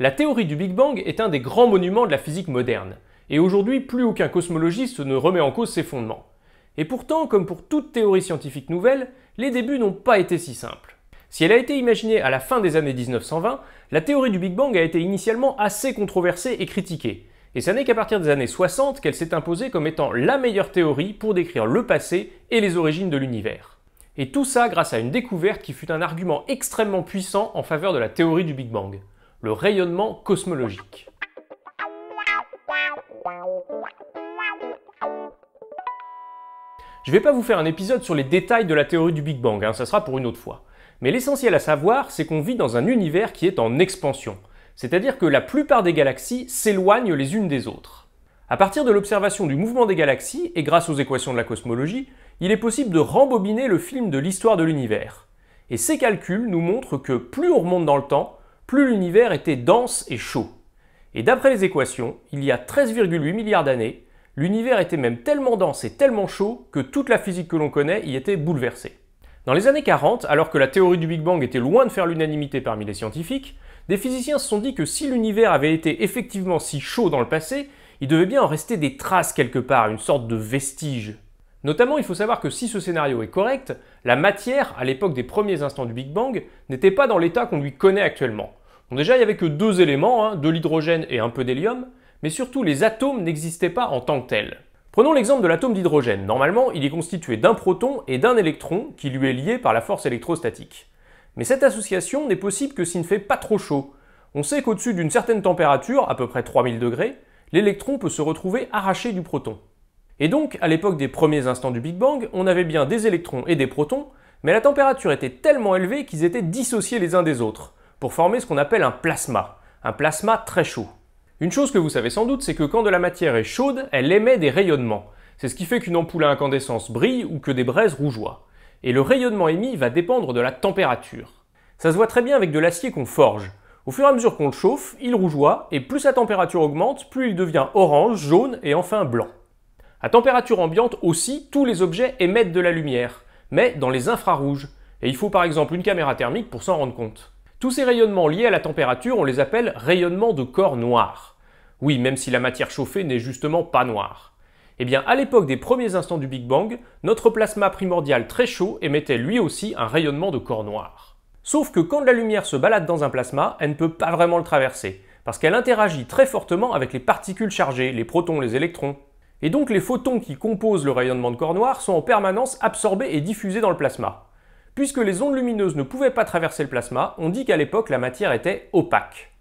La théorie du Big Bang est un des grands monuments de la physique moderne, et aujourd'hui plus aucun cosmologiste ne remet en cause ses fondements. Et pourtant, comme pour toute théorie scientifique nouvelle, les débuts n'ont pas été si simples. Si elle a été imaginée à la fin des années 1920, la théorie du Big Bang a été initialement assez controversée et critiquée, et ce n'est qu'à partir des années 60 qu'elle s'est imposée comme étant la meilleure théorie pour décrire le passé et les origines de l'univers. Et tout ça grâce à une découverte qui fut un argument extrêmement puissant en faveur de la théorie du Big Bang le rayonnement cosmologique. Je ne vais pas vous faire un épisode sur les détails de la théorie du Big Bang, hein, ça sera pour une autre fois. Mais l'essentiel à savoir, c'est qu'on vit dans un univers qui est en expansion, c'est-à-dire que la plupart des galaxies s'éloignent les unes des autres. À partir de l'observation du mouvement des galaxies, et grâce aux équations de la cosmologie, il est possible de rembobiner le film de l'histoire de l'univers. Et ces calculs nous montrent que plus on remonte dans le temps, plus l'univers était dense et chaud. Et d'après les équations, il y a 13,8 milliards d'années, l'univers était même tellement dense et tellement chaud que toute la physique que l'on connaît y était bouleversée. Dans les années 40, alors que la théorie du Big Bang était loin de faire l'unanimité parmi les scientifiques, des physiciens se sont dit que si l'univers avait été effectivement si chaud dans le passé, il devait bien en rester des traces quelque part, une sorte de vestige. Notamment, il faut savoir que si ce scénario est correct, la matière, à l'époque des premiers instants du Big Bang, n'était pas dans l'état qu'on lui connaît actuellement déjà, il n'y avait que deux éléments, hein, de l'hydrogène et un peu d'hélium, mais surtout les atomes n'existaient pas en tant que tels. Prenons l'exemple de l'atome d'hydrogène. Normalement, il est constitué d'un proton et d'un électron qui lui est lié par la force électrostatique. Mais cette association n'est possible que s'il ne fait pas trop chaud. On sait qu'au-dessus d'une certaine température, à peu près 3000 degrés, l'électron peut se retrouver arraché du proton. Et donc, à l'époque des premiers instants du Big Bang, on avait bien des électrons et des protons, mais la température était tellement élevée qu'ils étaient dissociés les uns des autres pour former ce qu'on appelle un plasma, un plasma très chaud. Une chose que vous savez sans doute, c'est que quand de la matière est chaude, elle émet des rayonnements. C'est ce qui fait qu'une ampoule à incandescence brille ou que des braises rougeoient. Et le rayonnement émis va dépendre de la température. Ça se voit très bien avec de l'acier qu'on forge. Au fur et à mesure qu'on le chauffe, il rougeoie, et plus sa température augmente, plus il devient orange, jaune et enfin blanc. À température ambiante aussi, tous les objets émettent de la lumière, mais dans les infrarouges, et il faut par exemple une caméra thermique pour s'en rendre compte. Tous ces rayonnements liés à la température, on les appelle rayonnements de corps noir. Oui, même si la matière chauffée n'est justement pas noire. Eh bien, à l'époque des premiers instants du Big Bang, notre plasma primordial très chaud émettait lui aussi un rayonnement de corps noir. Sauf que quand la lumière se balade dans un plasma, elle ne peut pas vraiment le traverser, parce qu'elle interagit très fortement avec les particules chargées, les protons, les électrons. Et donc les photons qui composent le rayonnement de corps noir sont en permanence absorbés et diffusés dans le plasma. Puisque les ondes lumineuses ne pouvaient pas traverser le plasma, on dit qu'à l'époque la matière était opaque.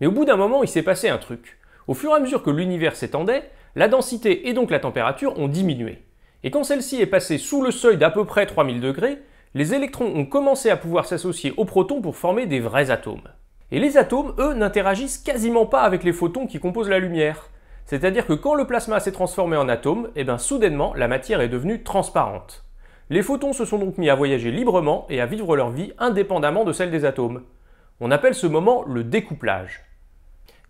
Mais au bout d'un moment, il s'est passé un truc. Au fur et à mesure que l'univers s'étendait, la densité et donc la température ont diminué. Et quand celle-ci est passée sous le seuil d'à peu près 3000 degrés, les électrons ont commencé à pouvoir s'associer aux protons pour former des vrais atomes. Et les atomes, eux, n'interagissent quasiment pas avec les photons qui composent la lumière. C'est-à-dire que quand le plasma s'est transformé en atomes, eh bien soudainement la matière est devenue transparente. Les photons se sont donc mis à voyager librement et à vivre leur vie indépendamment de celle des atomes. On appelle ce moment le découplage.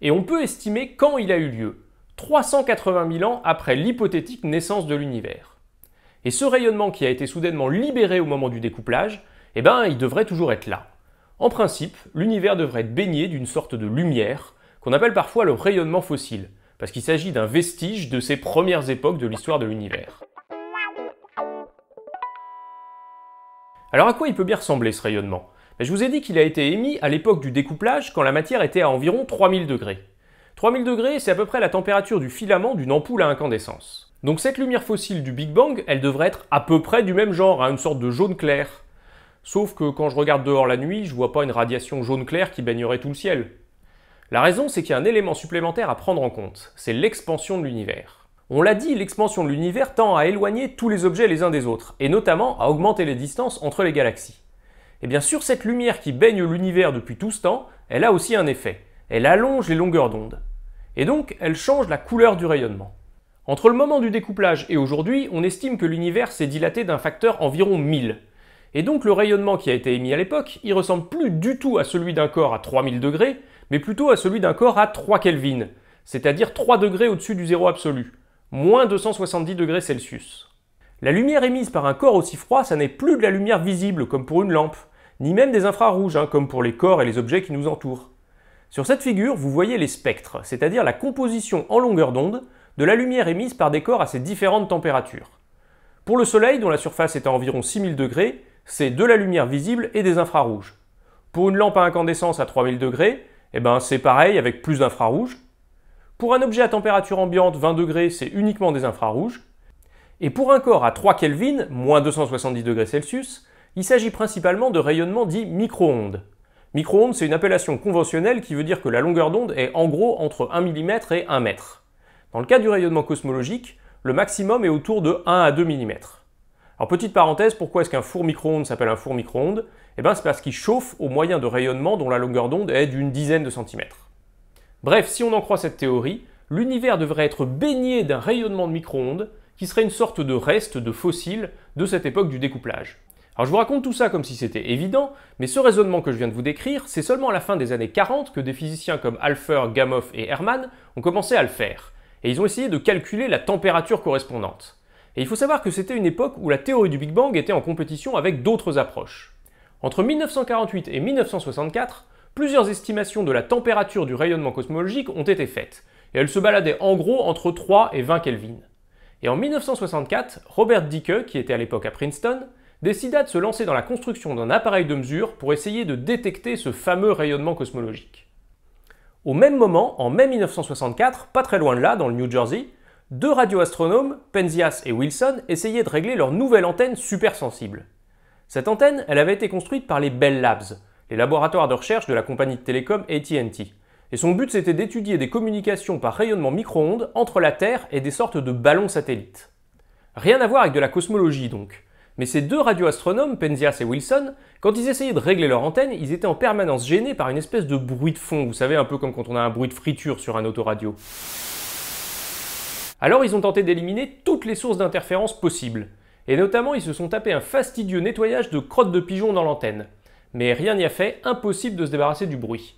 Et on peut estimer quand il a eu lieu, 380 000 ans après l'hypothétique naissance de l'univers. Et ce rayonnement qui a été soudainement libéré au moment du découplage, eh ben, il devrait toujours être là. En principe, l'univers devrait être baigné d'une sorte de lumière, qu'on appelle parfois le rayonnement fossile, parce qu'il s'agit d'un vestige de ces premières époques de l'histoire de l'univers. Alors à quoi il peut bien ressembler ce rayonnement ben, Je vous ai dit qu'il a été émis à l'époque du découplage quand la matière était à environ 3000 degrés. 3000 degrés, c'est à peu près la température du filament d'une ampoule à incandescence. Donc cette lumière fossile du Big Bang, elle devrait être à peu près du même genre, à hein, une sorte de jaune clair. Sauf que quand je regarde dehors la nuit, je vois pas une radiation jaune clair qui baignerait tout le ciel. La raison, c'est qu'il y a un élément supplémentaire à prendre en compte, c'est l'expansion de l'univers. On l'a dit, l'expansion de l'univers tend à éloigner tous les objets les uns des autres, et notamment à augmenter les distances entre les galaxies. Et bien sur cette lumière qui baigne l'univers depuis tout ce temps, elle a aussi un effet. Elle allonge les longueurs d'onde. Et donc, elle change la couleur du rayonnement. Entre le moment du découplage et aujourd'hui, on estime que l'univers s'est dilaté d'un facteur environ 1000. Et donc le rayonnement qui a été émis à l'époque, il ressemble plus du tout à celui d'un corps à 3000 degrés, mais plutôt à celui d'un corps à 3 Kelvin, c'est-à-dire 3 degrés au-dessus du zéro absolu moins 270 degrés Celsius. La lumière émise par un corps aussi froid, ça n'est plus de la lumière visible comme pour une lampe, ni même des infrarouges hein, comme pour les corps et les objets qui nous entourent. Sur cette figure, vous voyez les spectres, c'est-à-dire la composition en longueur d'onde de la lumière émise par des corps à ces différentes températures. Pour le Soleil, dont la surface est à environ 6000 degrés, c'est de la lumière visible et des infrarouges. Pour une lampe à incandescence à 3000 degrés, eh ben c'est pareil avec plus d'infrarouges, pour un objet à température ambiante, 20 degrés, c'est uniquement des infrarouges. Et pour un corps à 3 Kelvin, moins 270 degrés Celsius, il s'agit principalement de rayonnement dit micro-ondes. Micro-ondes, c'est une appellation conventionnelle qui veut dire que la longueur d'onde est en gros entre 1 mm et 1 mètre. Dans le cas du rayonnement cosmologique, le maximum est autour de 1 à 2 mm. Alors petite parenthèse, pourquoi est-ce qu'un four micro-ondes s'appelle un four micro-ondes Eh bien c'est parce qu'il chauffe au moyen de rayonnements dont la longueur d'onde est d'une dizaine de centimètres. Bref, si on en croit cette théorie, l'univers devrait être baigné d'un rayonnement de micro-ondes qui serait une sorte de reste de fossiles de cette époque du découplage. Alors je vous raconte tout ça comme si c'était évident, mais ce raisonnement que je viens de vous décrire, c'est seulement à la fin des années 40 que des physiciens comme Alpher, Gamow et Hermann ont commencé à le faire. Et ils ont essayé de calculer la température correspondante. Et il faut savoir que c'était une époque où la théorie du Big Bang était en compétition avec d'autres approches. Entre 1948 et 1964, plusieurs estimations de la température du rayonnement cosmologique ont été faites, et elle se baladait en gros entre 3 et 20 Kelvin. Et en 1964, Robert Dicke, qui était à l'époque à Princeton, décida de se lancer dans la construction d'un appareil de mesure pour essayer de détecter ce fameux rayonnement cosmologique. Au même moment, en mai 1964, pas très loin de là, dans le New Jersey, deux radioastronomes, Penzias et Wilson, essayaient de régler leur nouvelle antenne supersensible. Cette antenne, elle avait été construite par les Bell Labs, les laboratoires de recherche de la compagnie de télécom ATT. Et son but, c'était d'étudier des communications par rayonnement micro-ondes entre la Terre et des sortes de ballons satellites. Rien à voir avec de la cosmologie donc. Mais ces deux radioastronomes, Penzias et Wilson, quand ils essayaient de régler leur antenne, ils étaient en permanence gênés par une espèce de bruit de fond, vous savez, un peu comme quand on a un bruit de friture sur un autoradio. Alors ils ont tenté d'éliminer toutes les sources d'interférences possibles. Et notamment, ils se sont tapés un fastidieux nettoyage de crottes de pigeons dans l'antenne. Mais rien n'y a fait, impossible de se débarrasser du bruit.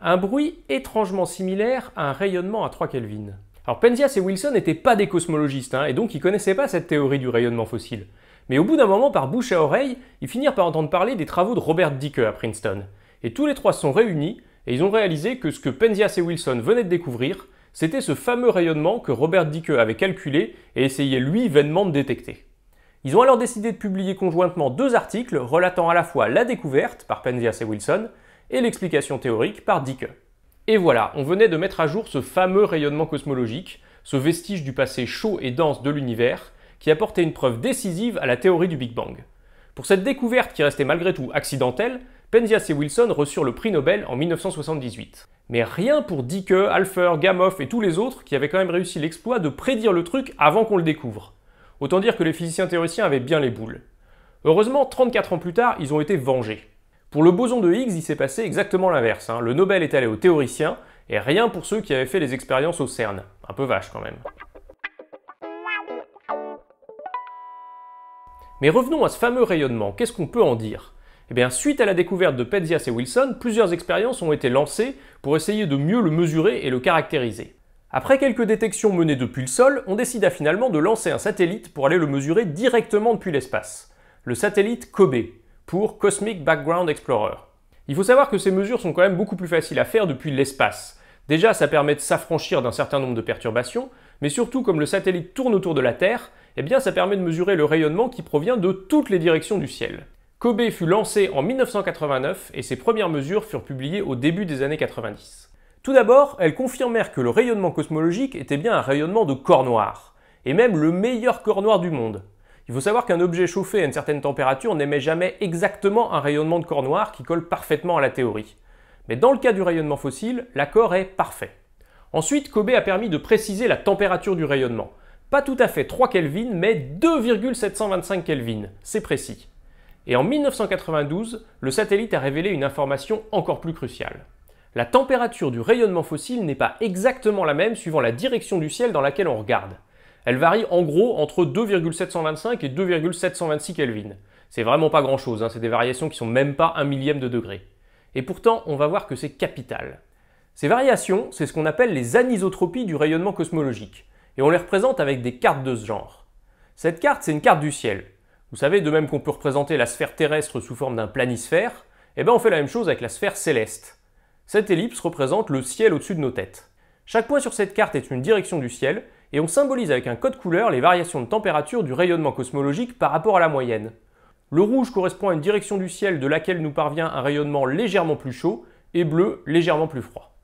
Un bruit étrangement similaire à un rayonnement à 3 Kelvin. Alors Penzias et Wilson n'étaient pas des cosmologistes, hein, et donc ils connaissaient pas cette théorie du rayonnement fossile. Mais au bout d'un moment, par bouche à oreille, ils finirent par entendre parler des travaux de Robert Dicke à Princeton. Et tous les trois sont réunis, et ils ont réalisé que ce que Penzias et Wilson venaient de découvrir, c'était ce fameux rayonnement que Robert Dicke avait calculé et essayait lui vainement de détecter. Ils ont alors décidé de publier conjointement deux articles relatant à la fois la découverte par Penzias et Wilson et l'explication théorique par Dicke. Et voilà, on venait de mettre à jour ce fameux rayonnement cosmologique, ce vestige du passé chaud et dense de l'univers, qui apportait une preuve décisive à la théorie du Big Bang. Pour cette découverte qui restait malgré tout accidentelle, Penzias et Wilson reçurent le prix Nobel en 1978. Mais rien pour Dicke, Alpher, Gamow et tous les autres qui avaient quand même réussi l'exploit de prédire le truc avant qu'on le découvre. Autant dire que les physiciens théoriciens avaient bien les boules. Heureusement, 34 ans plus tard, ils ont été vengés. Pour le boson de Higgs, il s'est passé exactement l'inverse. Hein. Le Nobel est allé aux théoriciens, et rien pour ceux qui avaient fait les expériences au CERN. Un peu vache quand même. Mais revenons à ce fameux rayonnement, qu'est-ce qu'on peut en dire Eh bien, suite à la découverte de Petzias et Wilson, plusieurs expériences ont été lancées pour essayer de mieux le mesurer et le caractériser. Après quelques détections menées depuis le sol, on décida finalement de lancer un satellite pour aller le mesurer directement depuis l'espace. Le satellite Kobe, pour Cosmic Background Explorer. Il faut savoir que ces mesures sont quand même beaucoup plus faciles à faire depuis l'espace. Déjà, ça permet de s'affranchir d'un certain nombre de perturbations, mais surtout, comme le satellite tourne autour de la Terre, eh bien, ça permet de mesurer le rayonnement qui provient de toutes les directions du ciel. Kobe fut lancé en 1989 et ses premières mesures furent publiées au début des années 90. Tout d'abord, elles confirmèrent que le rayonnement cosmologique était bien un rayonnement de corps noir, et même le meilleur corps noir du monde. Il faut savoir qu'un objet chauffé à une certaine température n'émet jamais exactement un rayonnement de corps noir qui colle parfaitement à la théorie. Mais dans le cas du rayonnement fossile, l'accord est parfait. Ensuite, Kobe a permis de préciser la température du rayonnement. Pas tout à fait 3 Kelvin, mais 2,725 Kelvin, c'est précis. Et en 1992, le satellite a révélé une information encore plus cruciale. La température du rayonnement fossile n'est pas exactement la même suivant la direction du ciel dans laquelle on regarde. Elle varie en gros entre 2,725 et 2,726 Kelvin. C'est vraiment pas grand chose, hein, c'est des variations qui sont même pas un millième de degré. Et pourtant, on va voir que c'est capital. Ces variations, c'est ce qu'on appelle les anisotropies du rayonnement cosmologique, et on les représente avec des cartes de ce genre. Cette carte, c'est une carte du ciel. Vous savez, de même qu'on peut représenter la sphère terrestre sous forme d'un planisphère, eh ben on fait la même chose avec la sphère céleste. Cette ellipse représente le ciel au-dessus de nos têtes. Chaque point sur cette carte est une direction du ciel, et on symbolise avec un code couleur les variations de température du rayonnement cosmologique par rapport à la moyenne. Le rouge correspond à une direction du ciel de laquelle nous parvient un rayonnement légèrement plus chaud, et bleu légèrement plus froid.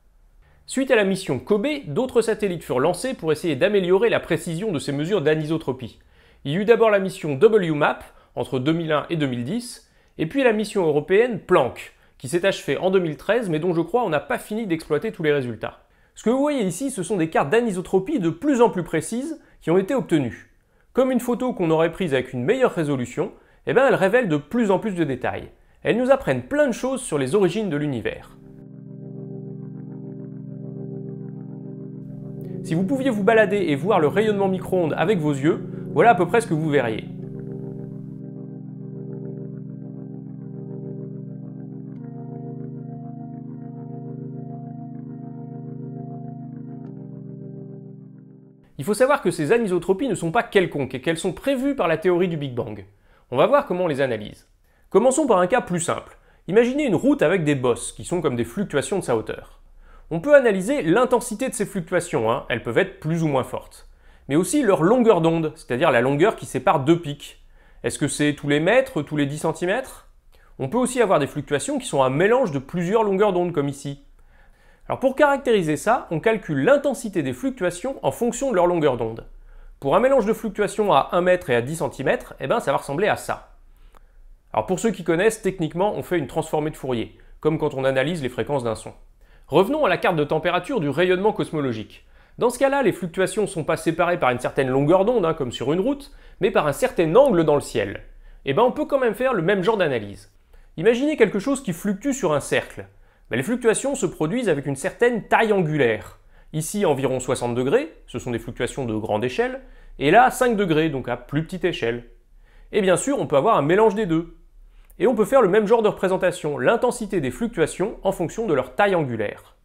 Suite à la mission Kobe, d'autres satellites furent lancés pour essayer d'améliorer la précision de ces mesures d'anisotropie. Il y eut d'abord la mission WMAP entre 2001 et 2010, et puis la mission européenne Planck qui s'est achevé en 2013, mais dont je crois on n'a pas fini d'exploiter tous les résultats. Ce que vous voyez ici, ce sont des cartes d'anisotropie de plus en plus précises qui ont été obtenues. Comme une photo qu'on aurait prise avec une meilleure résolution, eh bien elles révèlent de plus en plus de détails. Elles nous apprennent plein de choses sur les origines de l'univers. Si vous pouviez vous balader et voir le rayonnement micro-ondes avec vos yeux, voilà à peu près ce que vous verriez. Il faut savoir que ces anisotropies ne sont pas quelconques et qu'elles sont prévues par la théorie du Big Bang. On va voir comment on les analyse. Commençons par un cas plus simple. Imaginez une route avec des bosses, qui sont comme des fluctuations de sa hauteur. On peut analyser l'intensité de ces fluctuations, hein. elles peuvent être plus ou moins fortes. Mais aussi leur longueur d'onde, c'est-à-dire la longueur qui sépare deux pics. Est-ce que c'est tous les mètres, tous les 10 cm On peut aussi avoir des fluctuations qui sont un mélange de plusieurs longueurs d'onde, comme ici. Alors pour caractériser ça, on calcule l'intensité des fluctuations en fonction de leur longueur d'onde. Pour un mélange de fluctuations à 1 mètre et à 10 cm, eh ben, ça va ressembler à ça. Alors pour ceux qui connaissent, techniquement, on fait une transformée de Fourier, comme quand on analyse les fréquences d'un son. Revenons à la carte de température du rayonnement cosmologique. Dans ce cas-là, les fluctuations ne sont pas séparées par une certaine longueur d'onde, hein, comme sur une route, mais par un certain angle dans le ciel. Eh ben on peut quand même faire le même genre d'analyse. Imaginez quelque chose qui fluctue sur un cercle. Les fluctuations se produisent avec une certaine taille angulaire. Ici, environ 60 degrés, ce sont des fluctuations de grande échelle, et là, 5 degrés, donc à plus petite échelle. Et bien sûr, on peut avoir un mélange des deux. Et on peut faire le même genre de représentation, l'intensité des fluctuations en fonction de leur taille angulaire.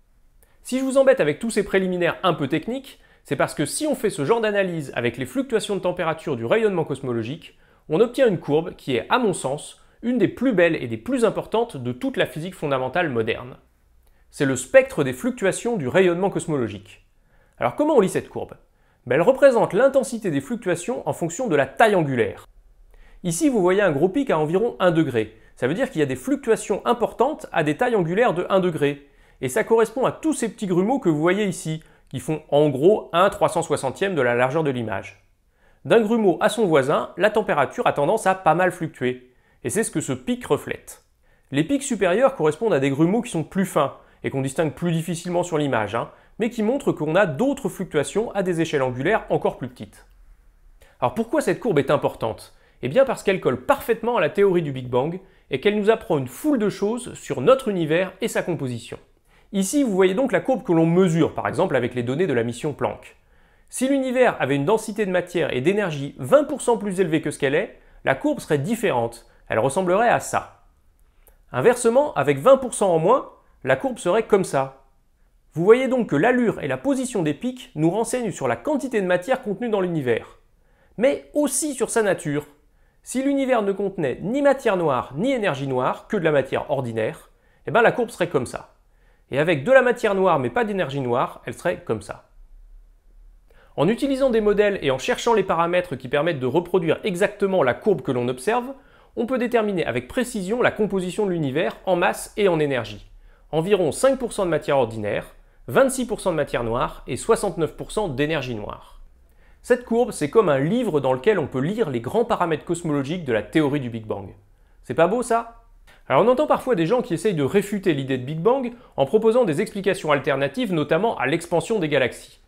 Si je vous embête avec tous ces préliminaires un peu techniques, c'est parce que si on fait ce genre d'analyse avec les fluctuations de température du rayonnement cosmologique, on obtient une courbe qui est, à mon sens, une des plus belles et des plus importantes de toute la physique fondamentale moderne. C'est le spectre des fluctuations du rayonnement cosmologique. Alors comment on lit cette courbe ben, Elle représente l'intensité des fluctuations en fonction de la taille angulaire. Ici, vous voyez un gros pic à environ 1 degré. Ça veut dire qu'il y a des fluctuations importantes à des tailles angulaires de 1 degré. Et ça correspond à tous ces petits grumeaux que vous voyez ici, qui font en gros 1 360e de la largeur de l'image. D'un grumeau à son voisin, la température a tendance à pas mal fluctuer. Et c'est ce que ce pic reflète. Les pics supérieurs correspondent à des grumeaux qui sont plus fins et qu'on distingue plus difficilement sur l'image, hein, mais qui montrent qu'on a d'autres fluctuations à des échelles angulaires encore plus petites. Alors pourquoi cette courbe est importante Eh bien parce qu'elle colle parfaitement à la théorie du Big Bang et qu'elle nous apprend une foule de choses sur notre univers et sa composition. Ici, vous voyez donc la courbe que l'on mesure, par exemple avec les données de la mission Planck. Si l'univers avait une densité de matière et d'énergie 20% plus élevée que ce qu'elle est, la courbe serait différente, elle ressemblerait à ça. Inversement, avec 20% en moins, la courbe serait comme ça. Vous voyez donc que l'allure et la position des pics nous renseignent sur la quantité de matière contenue dans l'univers, mais aussi sur sa nature. Si l'univers ne contenait ni matière noire ni énergie noire, que de la matière ordinaire, eh ben, la courbe serait comme ça. Et avec de la matière noire mais pas d'énergie noire, elle serait comme ça. En utilisant des modèles et en cherchant les paramètres qui permettent de reproduire exactement la courbe que l'on observe, on peut déterminer avec précision la composition de l'univers en masse et en énergie. Environ 5% de matière ordinaire, 26% de matière noire et 69% d'énergie noire. Cette courbe, c'est comme un livre dans lequel on peut lire les grands paramètres cosmologiques de la théorie du Big Bang. C'est pas beau ça Alors on entend parfois des gens qui essayent de réfuter l'idée de Big Bang en proposant des explications alternatives, notamment à l'expansion des galaxies.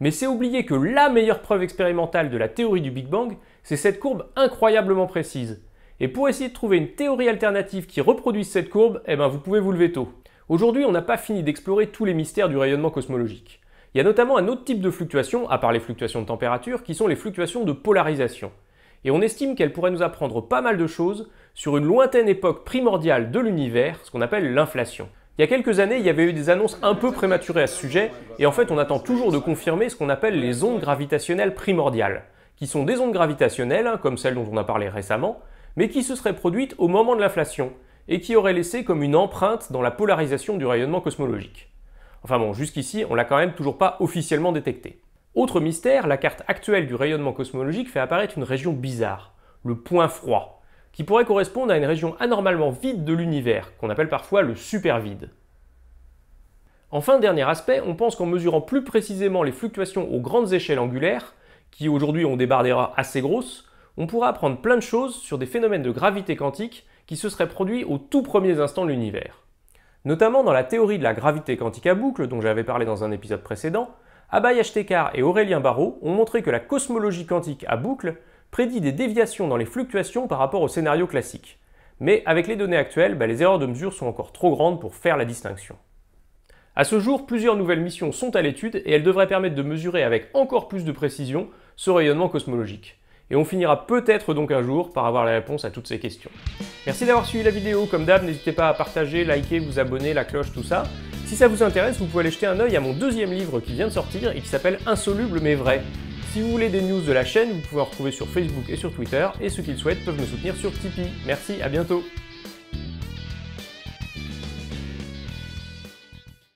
Mais c'est oublier que la meilleure preuve expérimentale de la théorie du Big Bang, c'est cette courbe incroyablement précise, et pour essayer de trouver une théorie alternative qui reproduise cette courbe, eh ben, vous pouvez vous lever tôt. Aujourd'hui, on n'a pas fini d'explorer tous les mystères du rayonnement cosmologique. Il y a notamment un autre type de fluctuation, à part les fluctuations de température, qui sont les fluctuations de polarisation. Et on estime qu'elles pourraient nous apprendre pas mal de choses sur une lointaine époque primordiale de l'univers, ce qu'on appelle l'inflation. Il y a quelques années, il y avait eu des annonces un peu prématurées à ce sujet, et en fait on attend toujours de confirmer ce qu'on appelle les ondes gravitationnelles primordiales, qui sont des ondes gravitationnelles, hein, comme celles dont on a parlé récemment, mais qui se serait produite au moment de l'inflation, et qui aurait laissé comme une empreinte dans la polarisation du rayonnement cosmologique. Enfin bon, jusqu'ici, on l'a quand même toujours pas officiellement détecté. Autre mystère, la carte actuelle du rayonnement cosmologique fait apparaître une région bizarre, le point froid, qui pourrait correspondre à une région anormalement vide de l'univers, qu'on appelle parfois le super vide. Enfin, dernier aspect, on pense qu'en mesurant plus précisément les fluctuations aux grandes échelles angulaires, qui aujourd'hui ont des barres assez grosses, on pourra apprendre plein de choses sur des phénomènes de gravité quantique qui se seraient produits aux tout premiers instants de l'univers. Notamment dans la théorie de la gravité quantique à boucle dont j'avais parlé dans un épisode précédent, Abhay Ashtekar et Aurélien Barrault ont montré que la cosmologie quantique à boucle prédit des déviations dans les fluctuations par rapport au scénario classique. Mais avec les données actuelles, bah, les erreurs de mesure sont encore trop grandes pour faire la distinction. A ce jour, plusieurs nouvelles missions sont à l'étude et elles devraient permettre de mesurer avec encore plus de précision ce rayonnement cosmologique et on finira peut-être donc un jour par avoir la réponse à toutes ces questions. Merci d'avoir suivi la vidéo, comme d'hab n'hésitez pas à partager, liker, vous abonner, la cloche, tout ça. Si ça vous intéresse, vous pouvez aller jeter un œil à mon deuxième livre qui vient de sortir et qui s'appelle Insoluble mais vrai. Si vous voulez des news de la chaîne, vous pouvez en retrouver sur Facebook et sur Twitter, et ceux qui le souhaitent peuvent me soutenir sur Tipeee. Merci, à bientôt